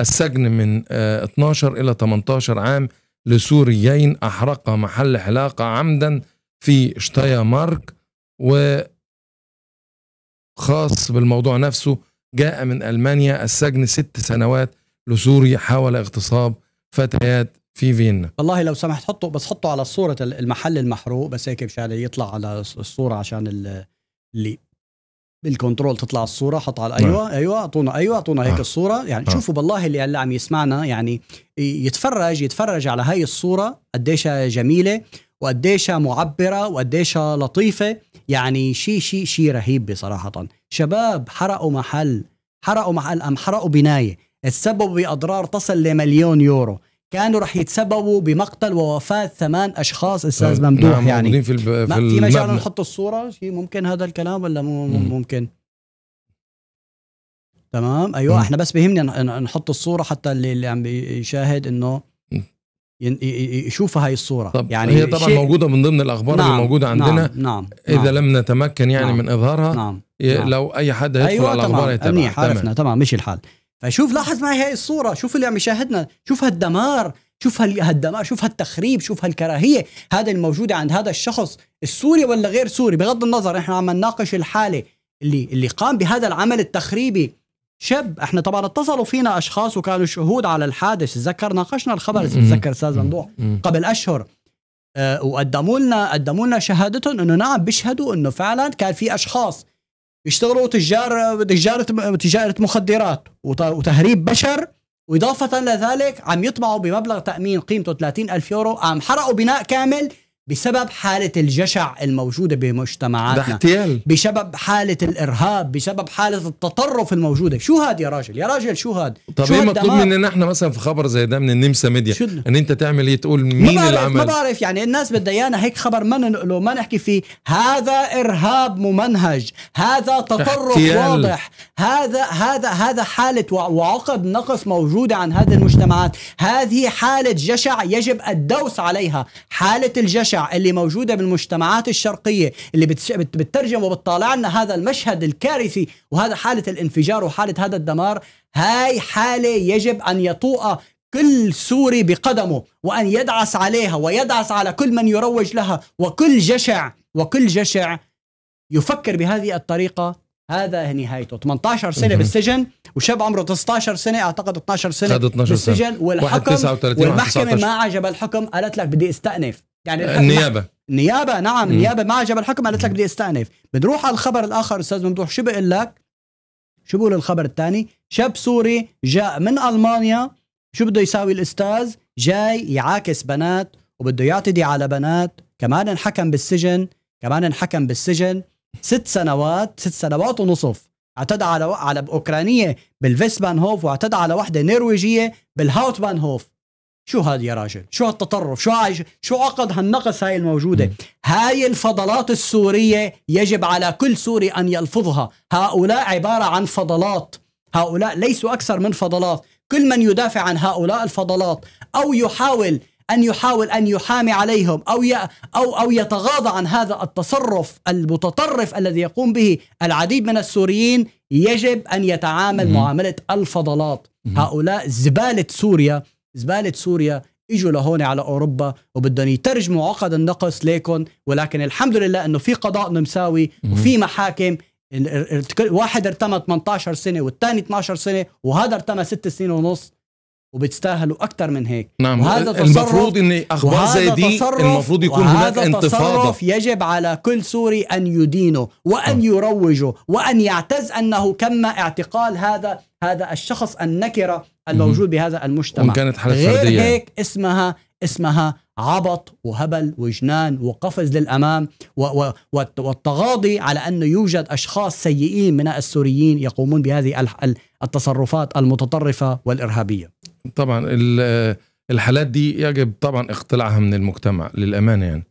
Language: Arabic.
السجن من 12 آه، إلى 18 عام لسوريين أحرقا محل حلاقة عمدا في شتايا مارك وخاص بالموضوع نفسه جاء من ألمانيا السجن ست سنوات لسوري حاول اغتصاب فتيات في فيينا والله لو سمحت حطه بس حطه على صورة المحل المحروق بس هيك مشان يطلع على الصورة عشان اللي بالكنترول تطلع الصوره حط على ايوه نعم. ايوه اعطونا ايوه اعطونا هيك آه. الصوره يعني آه. شوفوا بالله اللي هلا عم يسمعنا يعني يتفرج يتفرج على هاي الصوره قديش جميله وقديش معبره وقديش لطيفه يعني شيء شيء شيء رهيب بصراحه شباب حرقوا محل حرقوا محل ام حرقوا بنايه تسببوا باضرار تصل لمليون يورو كانوا رح يتسببوا بمقتل ووفاه ثمان اشخاص استاذ آه، ممدوح نعم يعني في, الب... في, في مجال نحط الصوره شيء ممكن هذا الكلام ولا مو ممكن تمام ايوه مم. احنا بس بهمنا نحط الصوره حتى اللي, اللي عم بيشاهد انه يشوفوا هاي الصوره طب يعني هي طبعا شيء... موجوده من ضمن الاخبار نعم اللي موجوده نعم، عندنا نعم, نعم اذا نعم لم نتمكن يعني نعم من اظهارها نعم, نعم لو اي حد هيدخل أيوة على الاخبار يتابعها تمام عرفنا تمام مشي الحال فشوف لاحظ معي هاي الصورة شوف اللي عم يشاهدنا شوف هالدمار شوف هالدمار شوف هالتخريب شوف هالكراهية هذا الموجودة عند هذا الشخص السوري ولا غير سوري بغض النظر احنا عم نناقش الحالة اللي اللي قام بهذا العمل التخريبي شاب احنا طبعا اتصلوا فينا اشخاص وكانوا شهود على الحادث تذكر ناقشنا الخبر تذكر استاذ ممدوح قبل اشهر أه وقدموا لنا قدموا لنا شهادتهم انه نعم بيشهدوا انه فعلا كان في اشخاص يشتغلوا تجار تجاره تجاره مخدرات وتهريب بشر وإضافة لذلك عم يطمعوا بمبلغ تأمين قيمته 30 ألف يورو عم حرقوا بناء كامل بسبب حالة الجشع الموجودة بمجتمعاتنا ده احتيال بسبب حالة الإرهاب بسبب حالة التطرف الموجودة شو هاد يا راجل يا راجل شو هاد طب ايه مطلوب مننا احنا مثلا في خبر زي ده من النمسا ميديا ان انت تعمل ايه تقول مين ما اللي عمل ما بعرف يعني الناس بدي هيك خبر ما ننقله ما نحكي فيه هذا إرهاب ممنهج هذا تطرف واضح هذا هذا هذا حاله وعقد نقص موجوده عن هذه المجتمعات هذه حاله جشع يجب الدوس عليها حاله الجشع اللي موجوده بالمجتمعات الشرقيه اللي بتترجم وبتطالع لنا هذا المشهد الكارثي وهذا حاله الانفجار وحاله هذا الدمار هاي حاله يجب ان يطوء كل سوري بقدمه وان يدعس عليها ويدعس على كل من يروج لها وكل جشع وكل جشع يفكر بهذه الطريقه هذا نهايته 18 سنه بالسجن وشاب عمره 19 سنه اعتقد 12 سنه 12 بالسجن سنة. والحكم والمحكمه ما عجب الحكم قالت لك بدي استأنف يعني النيابه النيابه نعم مم. النيابه ما عجب الحكم قالت لك بدي استأنف بنروح على الخبر الاخر استاذ ممدوح شو بقول لك شو بقول الخبر الثاني شاب سوري جاء من المانيا شو بده يساوي الاستاذ جاي يعاكس بنات وبده يعتدي على بنات كمان انحكم بالسجن كمان انحكم بالسجن ست سنوات ست سنوات ونصف اعتدى على على اوكرانيه هوف واعتدى على واحده نرويجيه هوف شو هذا يا راجل شو هالتطرف شو عايش شو عقد هالنقص هاي الموجوده م. هاي الفضلات السوريه يجب على كل سوري ان يلفظها هؤلاء عباره عن فضلات هؤلاء ليسوا اكثر من فضلات كل من يدافع عن هؤلاء الفضلات او يحاول أن يحاول أن يحامي عليهم أو أو أو يتغاضى عن هذا التصرف المتطرف الذي يقوم به العديد من السوريين يجب أن يتعامل مم. معاملة الفضلات مم. هؤلاء زبالة سوريا زبالة سوريا اجوا لهون على اوروبا وبدهم يترجموا عقد النقص ليكن ولكن الحمد لله انه في قضاء نمساوي وفي محاكم واحد ارتمى 18 سنه والثاني 12 سنه وهذا ارتمى 6 سنين ونص وبتستاهلوا اكثر من هيك نعم وهذا تصرف المفروض ان اخبار زي دي المفروض يكون هناك انتفاضه يجب على كل سوري ان يدينه وان آه. يروجه وان يعتز انه كم اعتقال هذا هذا الشخص النكره الموجود بهذا المجتمع كانت حالة غير فردية. هيك اسمها اسمها عبط وهبل وجنان وقفز للامام والتغاضي على انه يوجد اشخاص سيئين من السوريين يقومون بهذه التصرفات المتطرفه والارهابيه طبعا الحالات دي يجب طبعا اقتلاعها من المجتمع للامانه يعني